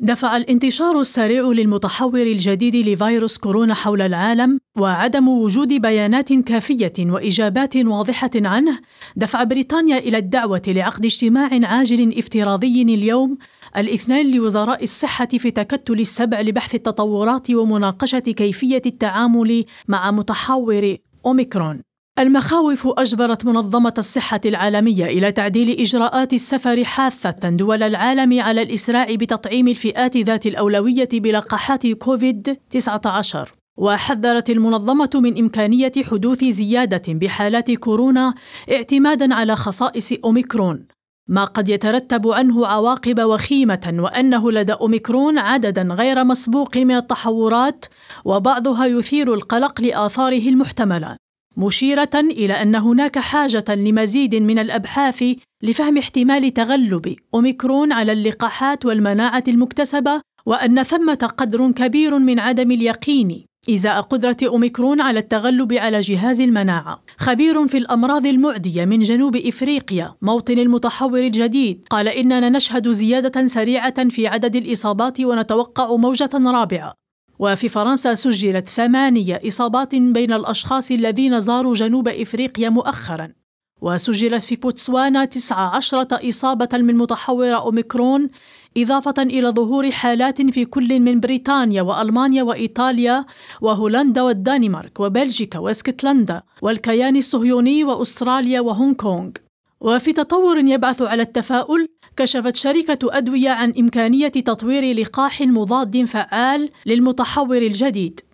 دفع الانتشار السريع للمتحور الجديد لفيروس كورونا حول العالم وعدم وجود بيانات كافية وإجابات واضحة عنه دفع بريطانيا إلى الدعوة لعقد اجتماع عاجل افتراضي اليوم الاثنين لوزراء الصحة في تكتل السبع لبحث التطورات ومناقشة كيفية التعامل مع متحور أوميكرون المخاوف أجبرت منظمة الصحة العالمية إلى تعديل إجراءات السفر حاثة دول العالم على الإسراع بتطعيم الفئات ذات الأولوية بلقاحات كوفيد-19 وحذرت المنظمة من إمكانية حدوث زيادة بحالات كورونا اعتمادا على خصائص أوميكرون ما قد يترتب عنه عواقب وخيمة وأنه لدى أوميكرون عددا غير مسبوق من التحورات وبعضها يثير القلق لآثاره المحتملة مشيرة إلى أن هناك حاجة لمزيد من الأبحاث لفهم احتمال تغلب أوميكرون على اللقاحات والمناعة المكتسبة وأن ثمة قدر كبير من عدم اليقين إزاء قدرة أوميكرون على التغلب على جهاز المناعة خبير في الأمراض المعدية من جنوب إفريقيا موطن المتحور الجديد قال إننا نشهد زيادة سريعة في عدد الإصابات ونتوقع موجة رابعة وفي فرنسا سجلت ثمانية إصابات بين الأشخاص الذين زاروا جنوب إفريقيا مؤخرا وسجلت في بوتسوانا 19 إصابة من متحور أوميكرون إضافة إلى ظهور حالات في كل من بريطانيا وألمانيا وإيطاليا وهولندا والدنمارك وبلجيكا واسكتلندا والكيان الصهيوني وأستراليا وهونغ كونغ وفي تطور يبعث على التفاؤل كشفت شركة أدوية عن إمكانية تطوير لقاح مضاد فعال للمتحور الجديد